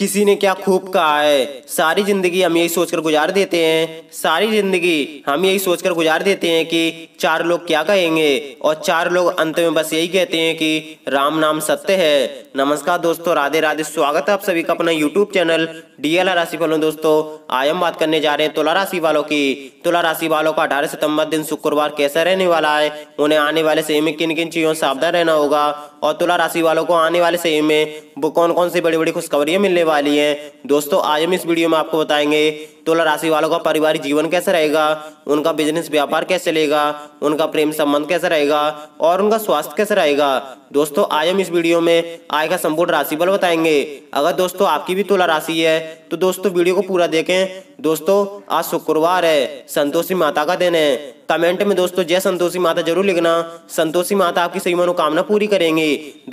किसी ने क्या खूब कहा है सारी जिंदगी हम यही सोचकर गुजार देते हैं सारी जिंदगी हम यही सोचकर गुजार देते हैं कि चार लोग क्या कहेंगे और चार लोग अंत में बस यही कहते हैं कि राम नाम सत्य है नमस्कार दोस्तों राधे राधे स्वागत है आप सभी का अपना यूट्यूब चैनल डीएलआर राशि फलों दोस्तों आज हम बात करने जा रहे हैं तुला राशि वालों की तुला राशि वालों का अठारह सितंबर दिन शुक्रवार कैसा रहने वाला है उन्हें आने वाले समय में किन किन चीजों सावधान रहना होगा और तुला राशि वालों को आने वाले समय में वो कौन कौन सी बड़ी बड़ी खुशखबरियाँ मिलने वाली हैं दोस्तों आज हम इस वीडियो में आपको बताएंगे तुला तो राशि वालों का पारिवारिक जीवन कैसे रहेगा उनका बिजनेस व्यापार कैसे चलेगा उनका प्रेम संबंध कैसे रहेगा और उनका स्वास्थ्य कैसे रहेगा दोस्तों आज हम इस वीडियो में आय का संपूर्ण बल बताएंगे अगर दोस्तों आपकी भी तुला राशि है तो दोस्तों वीडियो को पूरा देखें दोस्तों आज शुक्रवार है संतोषी माता का दिन है कमेंट में दोस्तों जय संतोषी माता जरूर लिखना संतोषी माता आपकी सभी मनोकामना पूरी करेंगे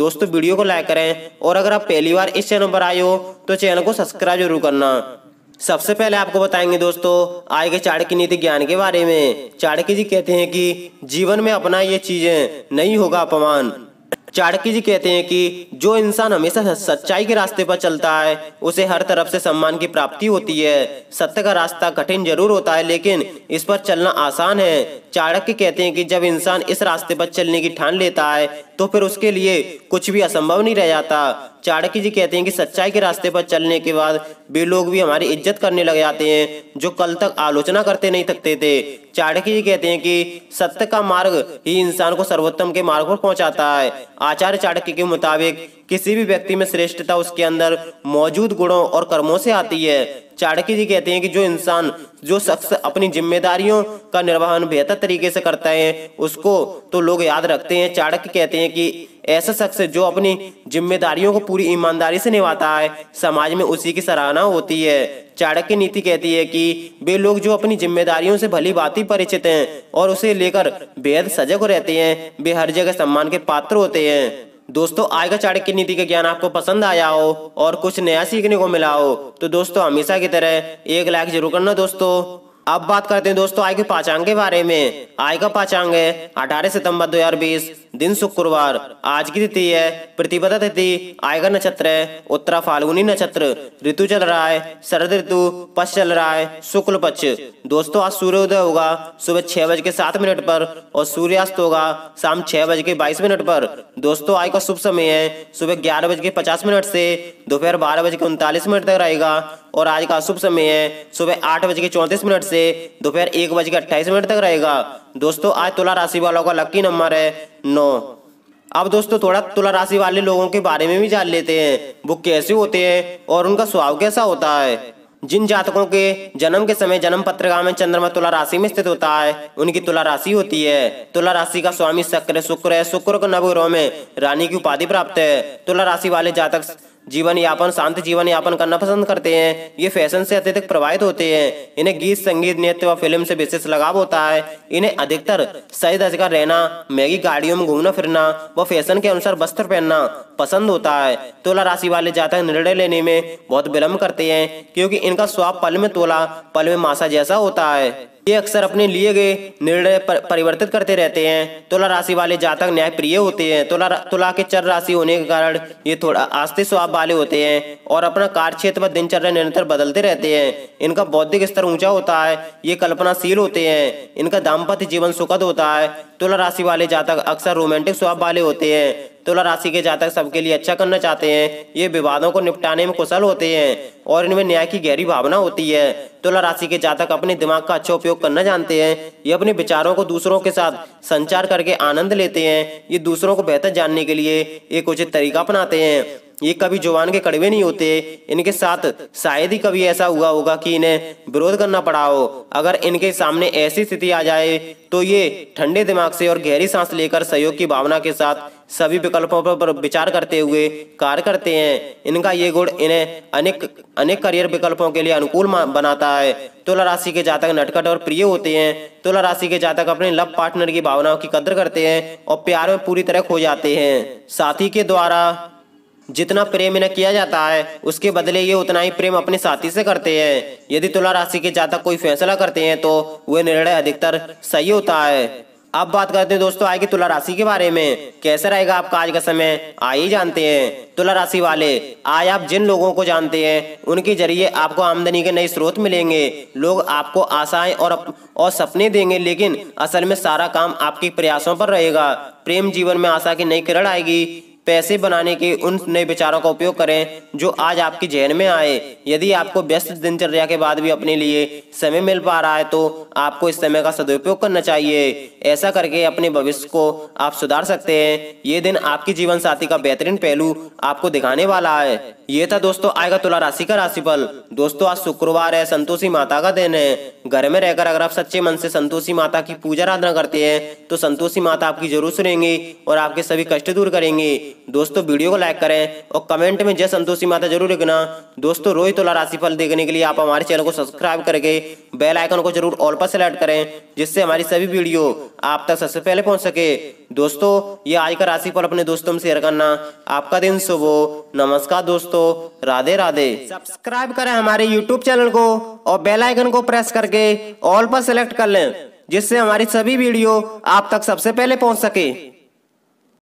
दोस्तों वीडियो को लाइक करें और अगर आप पहली बार इस चैनल पर आए हो तो चैनल को सब्सक्राइब जरूर करना सबसे पहले आपको बताएंगे दोस्तों आय के चाणक्य नीति ज्ञान के बारे में चाणक्य जी कहते हैं कि जीवन में अपना ये चीजें नहीं होगा अपमान चाणक्य जी कहते हैं कि जो इंसान हमेशा सच्चाई के रास्ते पर चलता है उसे हर तरफ से सम्मान की प्राप्ति होती है सत्य का रास्ता कठिन जरूर होता है लेकिन इस पर चलना आसान है चाणक्य कहते हैं कि जब इंसान इस रास्ते पर चलने की ठान लेता है तो फिर उसके लिए कुछ भी असंभव नहीं रह जाता चाणक्य जी कहते हैं कि सच्चाई के रास्ते पर चलने के बाद वे लोग भी हमारी इज्जत करने लग जाते हैं जो कल तक आलोचना करते नहीं थकते थे चाणक्य जी कहते हैं कि सत्य का मार्ग ही इंसान को सर्वोत्तम के मार्ग पर पहुंचाता है आचार्य चाणक्य के मुताबिक किसी भी व्यक्ति में श्रेष्ठता उसके अंदर मौजूद गुणों और कर्मों से आती है चाणक्य जी कहते हैं कि जो इंसान जो शख्स अपनी जिम्मेदारियों का निर्वहन बेहतर तरीके से करता है उसको तो लोग याद रखते हैं चाणक्य कहते हैं कि ऐसा शख्स जो अपनी जिम्मेदारियों को पूरी ईमानदारी से निभाता है समाज में उसी की सराहना होती है चाणक्य नीति कहती है कि वे लोग जो अपनी जिम्मेदारियों से भली बात परिचित हैं और उसे लेकर बेहद सजग रहते हैं वे हर जगह सम्मान के पात्र होते हैं दोस्तों आज का चाणक्य नीति का ज्ञान आपको पसंद आया हो और कुछ नया सीखने को मिला हो तो दोस्तों हमेशा की तरह एक लाइक जरूर करना दोस्तों अब बात करते हैं दोस्तों आय के पाचांग के बारे में आय का पाचांग है अठारह सितंबर 2020 दिन शुक्रवार आज की तिथि है प्रतिपदा तिथि आयकर नक्षत्र है उत्तरा फाल्गुनी नक्षत्र ऋतु चल रहा है शरद ऋतु पक्ष चल रहा है शुक्ल पक्ष दोस्तों आज उदय होगा सुबह छह बज के सात मिनट पर और सूर्यास्त होगा शाम छह बज के बाईस मिनट पर दोस्तों आज का शुभ समय है सुबह ग्यारह बज के पचास मिनट से दोपहर बारह बज के उनतालीस मिनट तक रहेगा और आज का शुभ समय है सुबह आठ बज के चौंतीस मिनट से दोपहर एक बज के अट्ठाईस मिनट तक रहेगा दोस्तों आज तुला राशि वालों का लकी नंबर है नौ अब दोस्तों थोड़ा तुला राशि वाले लोगों के बारे में भी जान लेते हैं वो कैसे होते हैं और उनका स्वभाव कैसा होता है जिन जातकों के जन्म के समय जन्म पत्रिका में चंद्रमा तुला राशि में स्थित होता है उनकी तुला राशि होती है तुला राशि का स्वामी शक्र शुक्र है शुक्र को नवग्रह में रानी की उपाधि प्राप्त है तुला राशि वाले जातक जीवन यापन शांत जीवन यापन करना पसंद करते हैं ये फैशन से अत्यधिक प्रभावित होते हैं इन्हें गीत संगीत नृत्य व फिल्म से विशेष लगाव होता है इन्हें अधिकतर सही दर्ज कर रहना महंगी गाड़ियों में घूमना फिरना व फैशन के अनुसार वस्त्र पहनना पसंद होता है तोला राशि वाले जातक निर्णय लेने में बहुत विलम्ब करते हैं क्योंकि इनका स्वाप पल में तोला पल में मासा जैसा होता है ये अक्सर अपने लिए गए निर्णय पर, परिवर्तित करते रहते हैं तुला राशि वाले जातक न्याय प्रिय होते हैं तुला तुला के चर राशि होने के कारण ये थोड़ा आस्ते स्वभाव वाले होते हैं और अपना कार्य क्षेत्र व दिनचर्या निरंतर बदलते रहते हैं इनका बौद्धिक स्तर ऊंचा होता है ये कल्पनाशील होते हैं इनका दाम्पत्य जीवन सुखद होता है तुला राशि वाले जातक अक्सर रोमांटिक स्वभाव वाले होते हैं तुला राशि के जातक सबके लिए अच्छा करना चाहते हैं ये विवादों को निपटाने में कुशल होते हैं और इनमें न्याय की गहरी भावना होती है तुला राशि के जातक अपने दिमाग का अच्छा उपयोग करना जानते हैं ये अपने विचारों को दूसरों के साथ संचार करके आनंद लेते हैं ये दूसरों को बेहतर जानने के लिए एक उचित तरीका अपनाते हैं ये कभी जुबान के कड़वे नहीं होते इनके साथ शायद ही कभी ऐसा हुआ होगा कि इन्हें विरोध करना पड़ा हो अगर इनके सामने ऐसी स्थिति आ जाए तो ये ठंडे दिमाग से और गहरी सांस लेकर सहयोग की भावना के साथ सभी विकल्पों पर विचार करते हुए कार्य करते हैं इनका ये गुण इन्हें अनेक अनेक करियर विकल्पों के लिए अनुकूल बनाता है तुला राशि के जातक नटखट और प्रिय होते हैं तुला राशि के जातक अपने लव पार्टनर की भावनाओं की कदर करते हैं और प्यार में पूरी तरह खो जाते हैं साथी के द्वारा जितना प्रेम इन्हें किया जाता है उसके बदले ये उतना ही प्रेम अपने साथी से करते हैं यदि तुला राशि के जातक कोई फैसला करते हैं तो वह निर्णय अधिकतर सही होता है अब बात करते हैं दोस्तों आएगी की तुला राशि के बारे में कैसे रहेगा आपका आज का समय आइए जानते हैं तुला राशि वाले आज आप जिन लोगों को जानते हैं उनके जरिए आपको आमदनी के नए स्रोत मिलेंगे लोग आपको आशाएं और और सपने देंगे लेकिन असल में सारा काम आपके प्रयासों पर रहेगा प्रेम जीवन में आशा की नई किरण आएगी पैसे बनाने के उन नए विचारों का उपयोग करें जो आज आपकी जहन में आए यदि आपको व्यस्त दिनचर्या के बाद भी अपने लिए समय मिल पा रहा है तो आपको इस समय का सदुपयोग करना चाहिए ऐसा करके अपने भविष्य को आप सुधार सकते हैं ये दिन आपके जीवन साथी का बेहतरीन पहलू आपको दिखाने वाला है ये था दोस्तों आएगा तुला राशि का राशिफल दोस्तों आज शुक्रवार है संतोषी माता का दिन है घर में रहकर अगर आप सच्चे मन से संतोषी माता की पूजा आराधना करते हैं तो संतोषी माता आपकी जरूर सुनेंगी और आपके सभी कष्ट दूर करेंगी दोस्तों वीडियो को लाइक करें और कमेंट में जय संतोषी माता जरूर लिखना दोस्तों रोहित तुला राशिफल देखने के लिए आप हमारे चैनल को सब्सक्राइब करके बेल आइकन को जरूर ऑल पर सेलेक्ट करें जिससे हमारी सभी वीडियो आप तक सबसे पहले पहुंच सके दोस्तों ये आज का राशि पर अपने दोस्तों में शेयर करना आपका दिन शुभ हो नमस्कार दोस्तों राधे राधे सब्सक्राइब करें हमारे यूट्यूब चैनल को और बेल आइकन को प्रेस करके ऑल पर सेलेक्ट कर लें जिससे हमारी सभी वीडियो आप तक सबसे पहले पहुंच सके